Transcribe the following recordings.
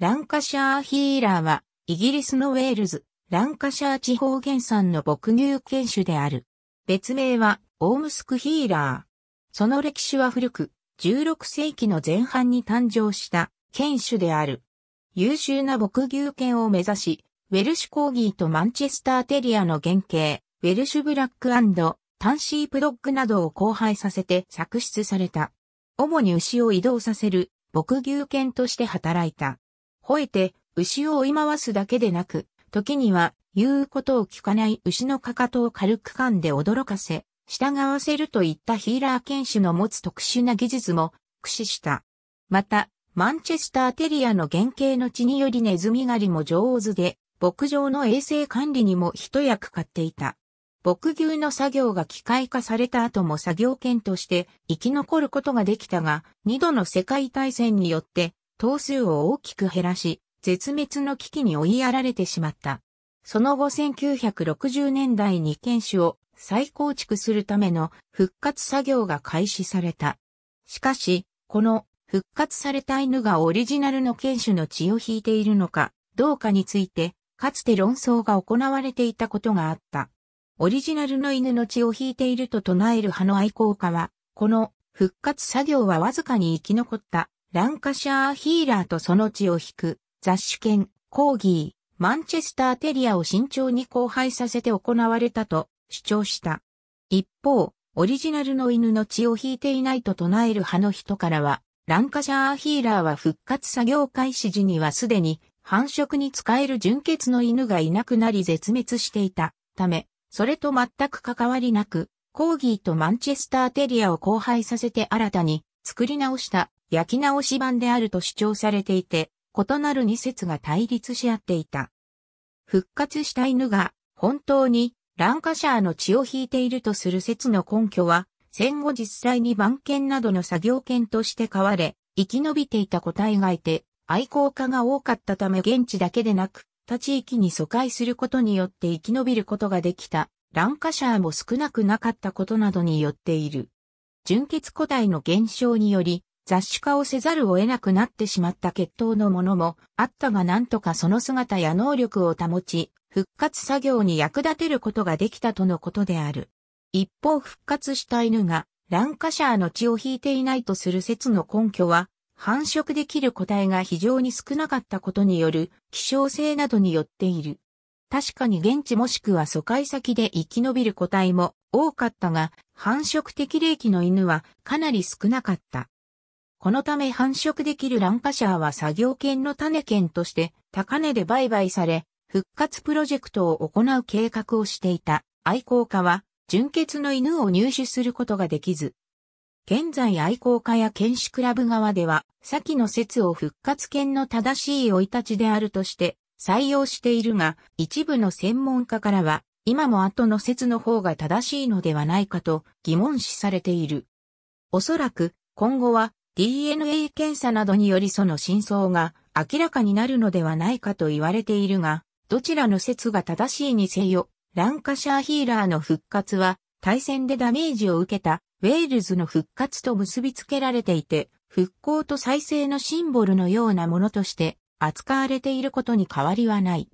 ランカシャーヒーラーは、イギリスのウェールズ、ランカシャー地方原産の牧牛犬種である。別名は、オームスクヒーラー。その歴史は古く、16世紀の前半に誕生した犬種である。優秀な牧牛犬を目指し、ウェルシュコーギーとマンチェスターテリアの原型、ウェルシュブラックタンシープドッグなどを交配させて作出された。主に牛を移動させる牧牛犬として働いた。吠えて牛を追い回すだけでなく、時には言うことを聞かない牛のかかとを軽く噛んで驚かせ、従わせるといったヒーラー犬種の持つ特殊な技術も駆使した。また、マンチェスターテリアの原型の血によりネズミ狩りも上手で、牧場の衛生管理にも一役買っていた。牧牛の作業が機械化された後も作業犬として生き残ることができたが、二度の世界大戦によって頭数を大きく減らし、絶滅の危機に追いやられてしまった。その後1960年代に犬種を再構築するための復活作業が開始された。しかし、この復活された犬がオリジナルの犬種の血を引いているのかどうかについて、かつて論争が行われていたことがあった。オリジナルの犬の血を引いていると唱える派の愛好家は、この復活作業はわずかに生き残ったランカシャーヒーラーとその血を引く、雑種犬、コーギー、マンチェスターテリアを慎重に交配させて行われたと主張した。一方、オリジナルの犬の血を引いていないと唱える派の人からは、ランカシャーヒーラーは復活作業開始時にはすでに繁殖に使える純血の犬がいなくなり絶滅していたため、それと全く関わりなく、コーギーとマンチェスターテリアを交配させて新たに作り直した焼き直し版であると主張されていて、異なる二説が対立し合っていた。復活した犬が本当にランカシャーの血を引いているとする説の根拠は、戦後実際に番犬などの作業犬として飼われ、生き延びていた個体がいて、愛好家が多かったため現地だけでなく、他地域に疎開することによって生き延びることができた、ランカシャーも少なくなかったことなどによっている。純血個体の減少により、雑種化をせざるを得なくなってしまった血統のものもあったがなんとかその姿や能力を保ち、復活作業に役立てることができたとのことである。一方復活した犬がランカシャーの血を引いていないとする説の根拠は、繁殖できる個体が非常に少なかったことによる希少性などによっている。確かに現地もしくは疎開先で生き延びる個体も多かったが、繁殖適齢期の犬はかなり少なかった。このため繁殖できるランカシャーは作業犬の種犬として高値で売買され、復活プロジェクトを行う計画をしていた愛好家は、純血の犬を入手することができず。現在愛好家や犬種クラブ側では、先の説を復活犬の正しい老い立ちであるとして採用しているが、一部の専門家からは、今も後の説の方が正しいのではないかと疑問視されている。おそらく、今後は DNA 検査などによりその真相が明らかになるのではないかと言われているが、どちらの説が正しいにせよ、ランカシャーヒーラーの復活は、対戦でダメージを受けたウェールズの復活と結びつけられていて、復興と再生のシンボルのようなものとして扱われていることに変わりはない。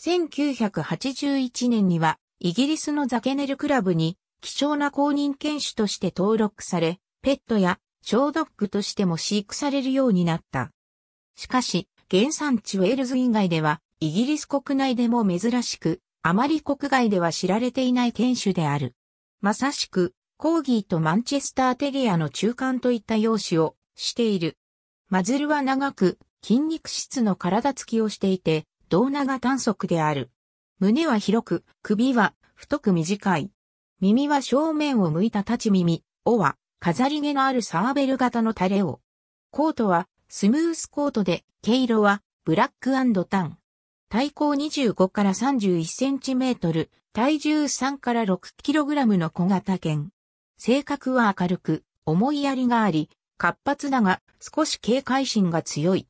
1981年には、イギリスのザケネルクラブに、貴重な公認犬種として登録され、ペットや小ドッグとしても飼育されるようになった。しかし、原産地ウェールズ以外では、イギリス国内でも珍しく、あまり国外では知られていない犬種である。まさしく、コーギーとマンチェスターテリアの中間といった容姿をしている。マズルは長く、筋肉質の体つきをしていて、胴長短足である。胸は広く、首は太く短い。耳は正面を向いた立ち耳、尾は飾り毛のあるサーベル型のタレを。コートはスムースコートで、毛色はブラックタン。体高25から31センチメートル、体重3から6キログラムの小型犬。性格は明るく、思いやりがあり、活発だが少し警戒心が強い。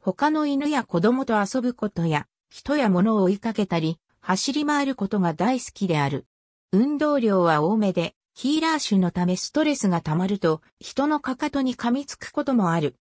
他の犬や子供と遊ぶことや、人や物を追いかけたり、走り回ることが大好きである。運動量は多めで、ヒーラー種のためストレスが溜まると人のかかとに噛みつくこともある。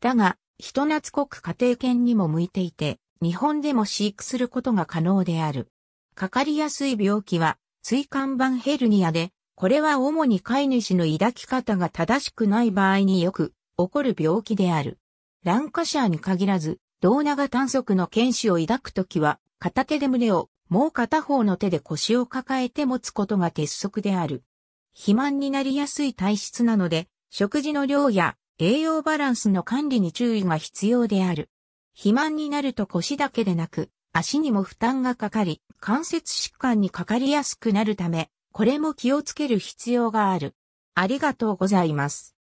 だが、人懐っこく家庭犬にも向いていて、日本でも飼育することが可能である。かかりやすい病気は、椎間板ヘルニアで、これは主に飼い主の抱き方が正しくない場合によく起こる病気である。ランカシャーに限らず、胴長短足の剣士を抱くときは、片手で胸を、もう片方の手で腰を抱えて持つことが鉄則である。肥満になりやすい体質なので、食事の量や栄養バランスの管理に注意が必要である。肥満になると腰だけでなく、足にも負担がかかり、関節疾患にかかりやすくなるため、これも気をつける必要がある。ありがとうございます。